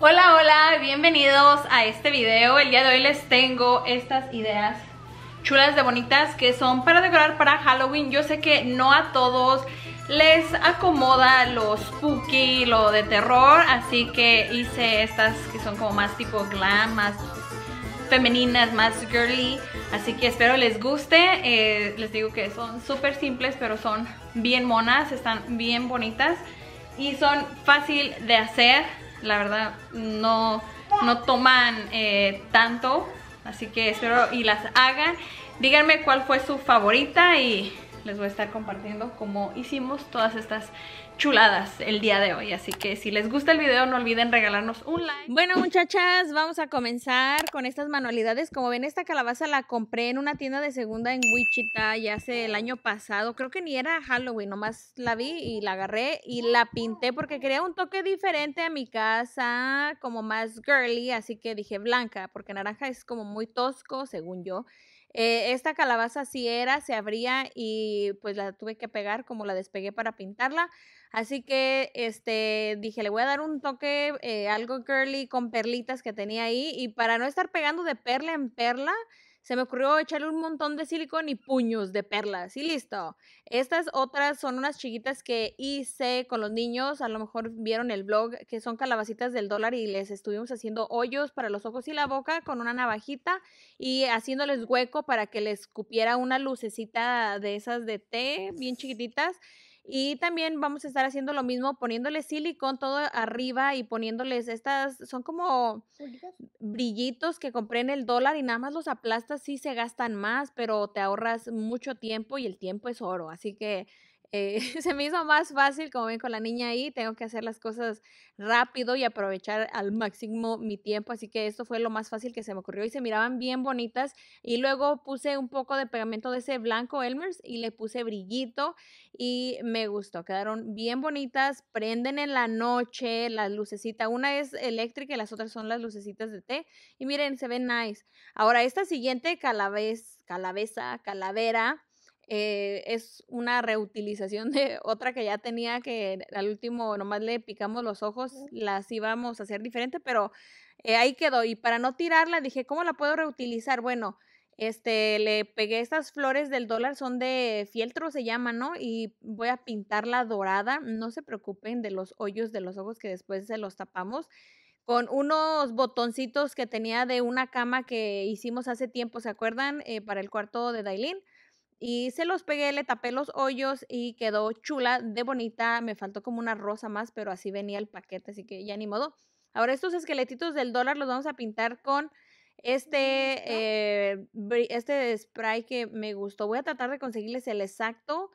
Hola, hola, bienvenidos a este video. El día de hoy les tengo estas ideas chulas de bonitas que son para decorar para Halloween. Yo sé que no a todos les acomoda lo spooky, lo de terror, así que hice estas que son como más tipo glam, más femeninas, más girly. Así que espero les guste. Eh, les digo que son súper simples, pero son bien monas, están bien bonitas y son fácil de hacer la verdad no, no toman eh, tanto, así que espero y las hagan. Díganme cuál fue su favorita y les voy a estar compartiendo cómo hicimos todas estas chuladas el día de hoy. Así que si les gusta el video, no olviden regalarnos un like. Bueno, muchachas, vamos a comenzar con estas manualidades. Como ven, esta calabaza la compré en una tienda de segunda en Wichita ya hace el año pasado. Creo que ni era Halloween, nomás la vi y la agarré y la pinté porque quería un toque diferente a mi casa, como más girly. Así que dije blanca, porque naranja es como muy tosco, según yo. Eh, esta calabaza sí era, se abría y pues la tuve que pegar como la despegué para pintarla. Así que este, dije, le voy a dar un toque, eh, algo curly con perlitas que tenía ahí. Y para no estar pegando de perla en perla, se me ocurrió echarle un montón de silicón y puños de perlas y listo. Estas otras son unas chiquitas que hice con los niños, a lo mejor vieron el blog, que son calabacitas del dólar y les estuvimos haciendo hoyos para los ojos y la boca con una navajita y haciéndoles hueco para que les cupiera una lucecita de esas de té bien chiquititas y también vamos a estar haciendo lo mismo, poniéndoles silicón todo arriba y poniéndoles estas, son como brillitos que compré en el dólar y nada más los aplastas, sí se gastan más, pero te ahorras mucho tiempo y el tiempo es oro. Así que eh, se me hizo más fácil, como ven, con la niña ahí, tengo que hacer las cosas rápido y aprovechar al máximo mi tiempo, así que esto fue lo más fácil que se me ocurrió y se miraban bien bonitas. Y luego puse un poco de pegamento de ese blanco Elmers y le puse brillito y me gustó, quedaron bien bonitas, prenden en la noche las lucecitas, una es eléctrica y las otras son las lucecitas de té y miren, se ven nice. Ahora, esta siguiente calabaza, calabaza calavera eh, es una reutilización de otra que ya tenía que al último nomás le picamos los ojos, las íbamos a hacer diferente, pero eh, ahí quedó. Y para no tirarla dije, ¿cómo la puedo reutilizar? Bueno, este, le pegué estas flores del dólar, son de fieltro, se llama, ¿no? Y voy a pintarla dorada, no se preocupen de los hoyos de los ojos que después se los tapamos con unos botoncitos que tenía de una cama que hicimos hace tiempo, ¿se acuerdan? Eh, para el cuarto de Dailin y se los pegué, le tapé los hoyos y quedó chula, de bonita, me faltó como una rosa más, pero así venía el paquete, así que ya ni modo. Ahora estos esqueletitos del dólar los vamos a pintar con mm, este, eh, este spray que me gustó. Voy a tratar de conseguirles el exacto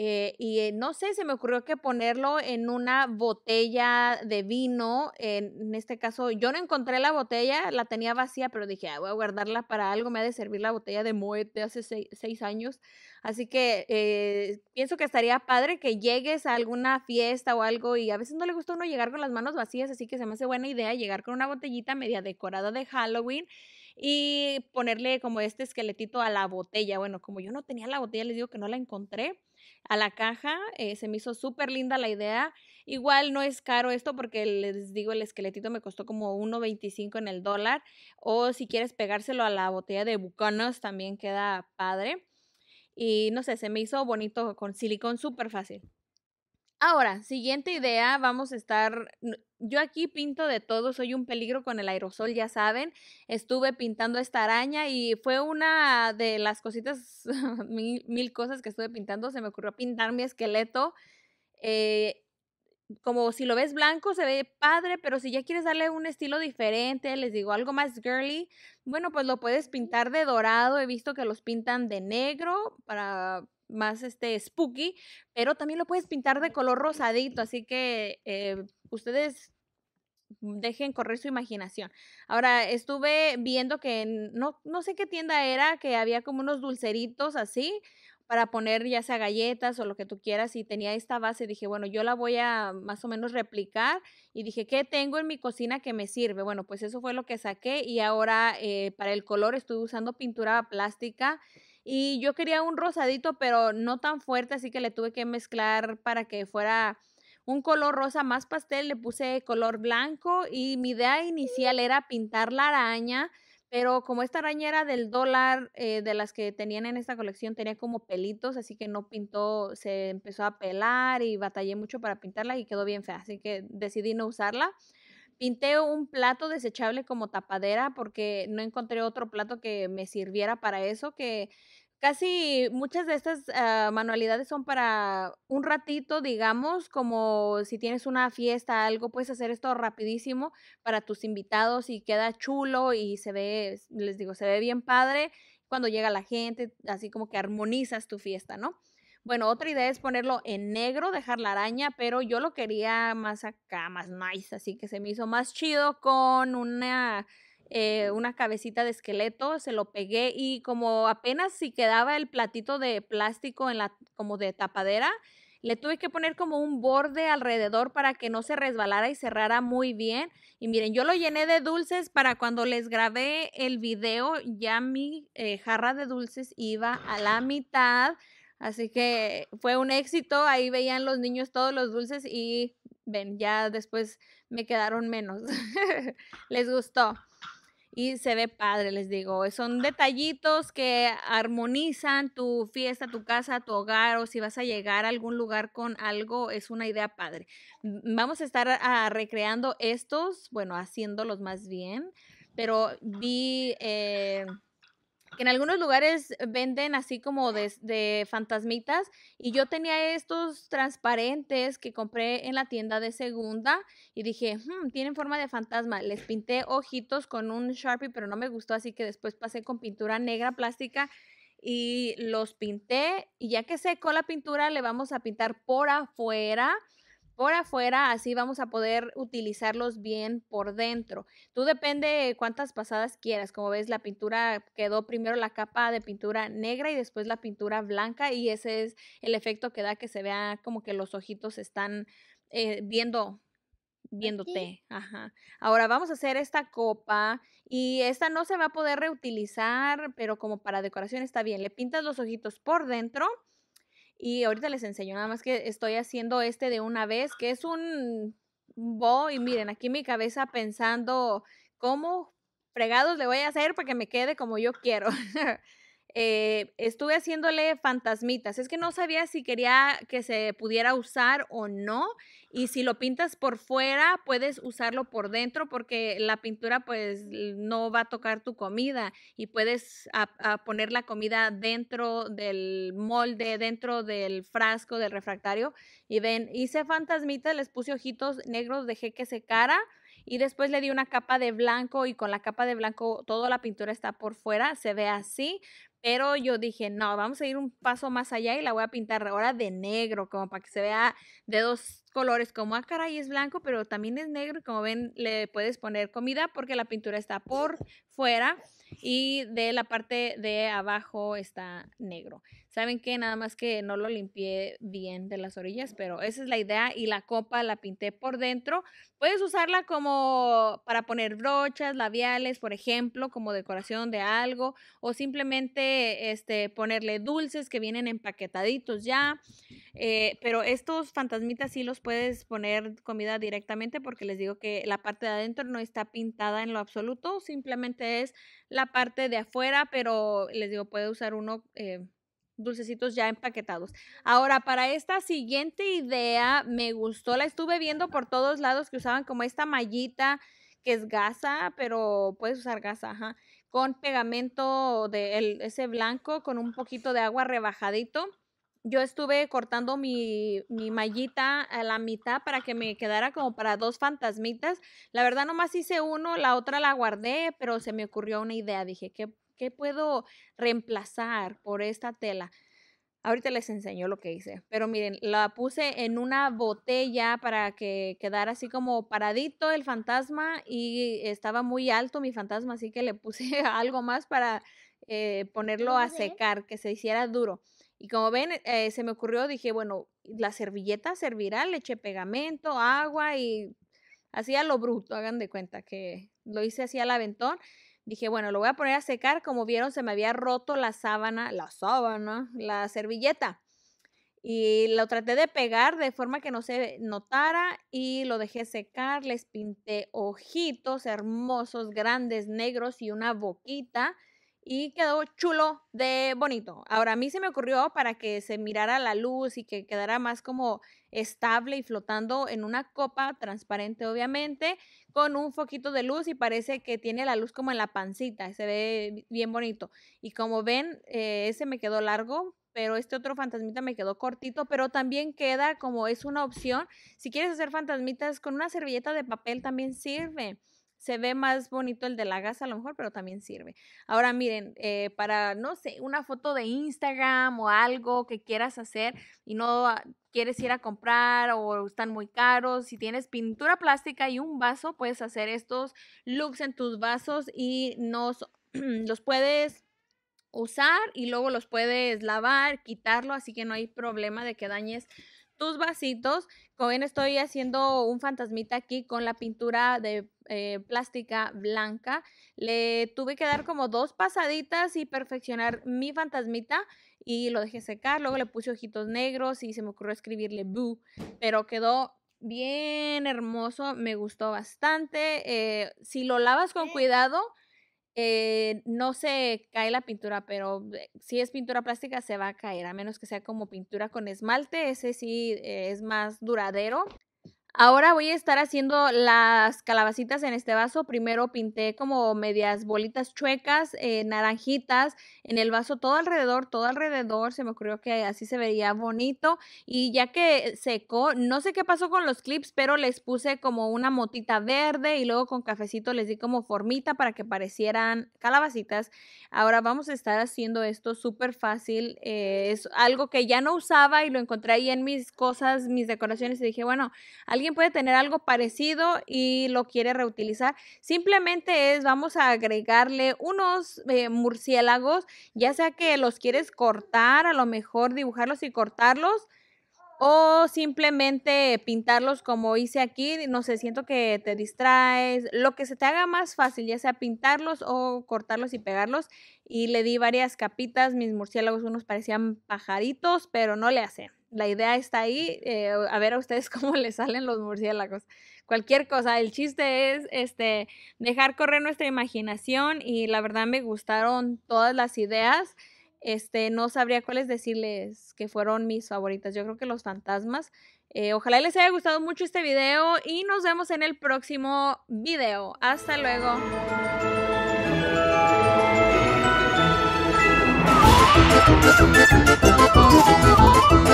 eh, y eh, no sé, se me ocurrió que ponerlo en una botella de vino, en, este caso yo no encontré la botella, la tenía vacía, pero dije, ah, voy a guardarla para algo, me ha de servir la botella de Moet de hace seis, años. Así que eh, pienso que estaría padre que llegues a alguna fiesta o algo y a veces no le gusta a uno llegar con las manos vacías, así que se me hace buena idea llegar con una botellita media decorada de Halloween y ponerle como este esqueletito a la botella. Bueno, como yo no tenía la botella, les digo que no la encontré a la caja. Eh, se me hizo súper linda la idea. Igual no es caro esto porque les digo, el esqueletito me costó como 1.25 en el dólar. O si quieres pegárselo a la botella de Bucanos, también queda padre. Y no sé, se me hizo bonito con silicón súper fácil. Ahora, siguiente idea, vamos a estar, yo aquí pinto de todo, soy un peligro con el aerosol, ya saben. Estuve pintando esta araña y fue una de las cositas, mil, cosas que estuve pintando. Se me ocurrió pintar mi esqueleto. Eh, como si lo ves blanco se ve padre, pero si ya quieres darle un estilo diferente, les digo algo más girly, bueno, pues lo puedes pintar de dorado. He visto que los pintan de negro para más este spooky, pero también lo puedes pintar de color rosadito, así que eh, ustedes dejen correr su imaginación. Ahora, estuve viendo que no, no sé qué tienda era, que había como unos dulceritos así para poner ya sea galletas o lo que tú quieras y tenía esta base, dije, bueno, yo la voy a más o menos replicar y dije, ¿qué tengo en mi cocina que me sirve? Bueno, pues eso fue lo que saqué y ahora eh, para el color estuve usando pintura plástica y yo quería un rosadito, pero no tan fuerte, así que le tuve que mezclar para que fuera un color rosa más pastel, le puse color blanco y mi idea inicial mm. era pintar la araña, pero como esta araña era del dólar, eh, de las que tenían en esta colección, tenía como pelitos, así que no pintó, se empezó a pelar y batallé mucho para pintarla y quedó bien fea, así que decidí no usarla. Pinté un plato desechable como tapadera porque no encontré otro plato que me sirviera para eso, que casi muchas de estas ah, manualidades son para un ratito, digamos, como si tienes una fiesta, algo, puedes hacer esto rapidísimo para tus invitados y queda chulo y se ve, les digo, se ve bien padre cuando llega la gente, así como que armonizas tu fiesta, ¿no? Bueno, otra idea es ponerlo en negro, dejar la araña, pero yo lo quería más acá, más nice, así que se me hizo más chido con una, eh, una cabecita de esqueleto, se lo pegué y como apenas si quedaba el platito de plástico en la, como de tapadera, le tuve que poner como un borde alrededor para que no se resbalara y cerrara muy bien. Y miren, yo lo llené de dulces para cuando les grabé el video, ya mi eh, jarra de dulces iba a la mitad. Así que fue un éxito, ahí veían los niños todos los dulces y ven, ya después me quedaron menos. les gustó. Y se ve padre, les digo. Eh, son detallitos que armonizan tu fiesta, tu casa, tu hogar o si vas a llegar a algún lugar con algo, es una idea padre. Vamos a estar recreando estos, bueno, haciéndolos más bien, pero vi... Eh, que en algunos lugares venden así como de, fantasmitas y yo tenía estos transparentes que compré en la tienda de segunda y dije, hmm, tienen forma de fantasma. Les pinté ojitos con un Sharpie, pero no me gustó, así que después pasé con pintura negra plástica y los pinté y ya que secó la pintura le vamos a pintar por afuera por afuera, así vamos a poder utilizarlos bien por dentro. Tú depende cuántas pasadas quieras. Como ves, la pintura quedó primero la capa de pintura negra y después la pintura blanca y ese es el efecto que da que se vea como que los ojitos están eh, viendo viéndote. Ahora vamos a hacer esta copa y esta no se va a poder reutilizar, pero como para decoración está bien. Le pintas los ojitos por dentro y ahorita les enseño, nada más que estoy haciendo este de una vez, que es un bo, y miren, aquí mi cabeza pensando cómo fregados le voy a hacer para que me quede como yo quiero. Eh, estuve haciéndole fantasmitas. Es que no sabía si quería que se pudiera usar o no. Y si lo pintas por fuera, puedes usarlo por dentro porque la pintura pues no va a tocar tu comida y puedes poner la comida dentro del molde, dentro del frasco, del refractario. Y ven, hice fantasmitas, les puse ojitos negros, dejé que secara y después le di una capa de blanco y con la capa de blanco toda la pintura está por fuera, se ve así, pero yo dije, no, vamos a ir un paso más allá y la voy a pintar ahora de negro, como para que se vea de dos colores, como, ah, caray, es blanco, pero también es negro. Como ven, le puedes poner comida porque la pintura está por fuera y de la parte de abajo está negro. Saben que nada más que no lo limpié bien de las orillas, pero esa es la idea y la copa la pinté por dentro. Puedes usarla como para poner brochas, labiales, por ejemplo, como decoración de algo o simplemente este, ponerle dulces que vienen empaquetaditos ya. Eh, pero estos fantasmitas sí los puedes poner comida directamente porque les digo que la parte de adentro no está pintada en lo absoluto, simplemente es la parte de afuera, pero les digo, puede usar uno eh, dulcecitos ya empaquetados. Ahora, para esta siguiente idea, me gustó, la estuve viendo por todos lados que usaban como esta mallita que es gasa, pero puedes usar gasa, ajá, con pegamento de ese blanco con un poquito de agua rebajadito yo estuve cortando mi, mi, mallita a la mitad para que me quedara como para dos fantasmitas. La verdad nomás hice uno, la otra la guardé, pero se me ocurrió una idea. Dije, ¿qué, qué puedo reemplazar por esta tela? Ahorita les enseño lo que hice, pero miren, la puse en una botella para que quedara así como paradito el fantasma y estaba muy alto mi fantasma, así que le puse algo más para eh, ponerlo a secar, que se hiciera duro. Y como ven, eh, se me ocurrió, dije, bueno, la servilleta servirá, le eché pegamento, agua y hacía lo bruto, hagan de cuenta que lo hice así al aventón. Dije, bueno, lo voy a poner a secar. Como vieron, se me había roto la sábana, la sábana, la servilleta. Y lo traté de pegar de forma que no se notara y lo dejé secar. Les pinté ojitos hermosos, grandes, negros y una boquita y quedó chulo de bonito. Ahora, a mí se me ocurrió para que se mirara la luz y que quedara más como estable y flotando en una copa transparente, obviamente, con un foquito de luz y parece que tiene la luz como en la pancita, se ve bien bonito. Y como ven, eh, ese me quedó largo, pero este otro fantasmita me quedó cortito, pero también queda como es una opción. Si quieres hacer fantasmitas con una servilleta de papel también sirve se ve más bonito el de la gasa a lo mejor, pero también sirve. Ahora miren, eh, para, no sé, una foto de Instagram o algo que quieras hacer y no ah, quieres ir a comprar o están muy caros, si tienes pintura plástica y un vaso, puedes hacer estos looks en tus vasos y nos, los puedes usar y luego los puedes lavar, quitarlo, así que no hay problema de que dañes tus vasitos. Como bien estoy haciendo un fantasmita aquí con la pintura de eh, plástica blanca. Le tuve que dar como dos pasaditas y perfeccionar mi fantasmita y lo dejé secar. Luego le puse ojitos negros y se me ocurrió escribirle boo, pero quedó bien hermoso, me gustó bastante. Eh, si lo lavas con cuidado, eh, no se cae la pintura, pero eh, si es pintura plástica se va a caer, a menos que sea como pintura con esmalte, ese sí eh, es más duradero Ahora voy a estar haciendo las calabacitas en este vaso. Primero pinté como medias bolitas chuecas, eh, naranjitas en el vaso todo alrededor, todo alrededor. Se me ocurrió que así se veía bonito. Y ya que secó, no sé qué pasó con los clips, pero les puse como una motita verde y luego con cafecito les di como formita para que parecieran calabacitas. Ahora vamos a estar haciendo esto súper fácil. Eh, es algo que ya no usaba y lo encontré ahí en mis cosas, mis decoraciones y dije, bueno, alguien puede tener algo parecido y lo quiere reutilizar. Simplemente es, vamos a agregarle unos eh, murciélagos, ya sea que los quieres cortar, a lo mejor dibujarlos y cortarlos, o simplemente pintarlos como hice aquí, no sé, siento que te distraes, lo que se te haga más fácil, ya sea pintarlos o cortarlos y pegarlos. Y le di varias capitas, mis murciélagos, unos parecían pajaritos, pero no le hacen la idea está ahí, eh, a ver a ustedes cómo les salen los murciélagos. Cualquier cosa, el chiste es este, dejar correr nuestra imaginación y la verdad me gustaron todas las ideas. Este, no sabría cuáles decirles que fueron mis favoritas. Yo creo que los fantasmas. Eh, ojalá les haya gustado mucho este video y nos vemos en el próximo video. Hasta luego.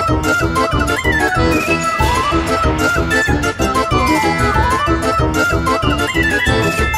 Thank you.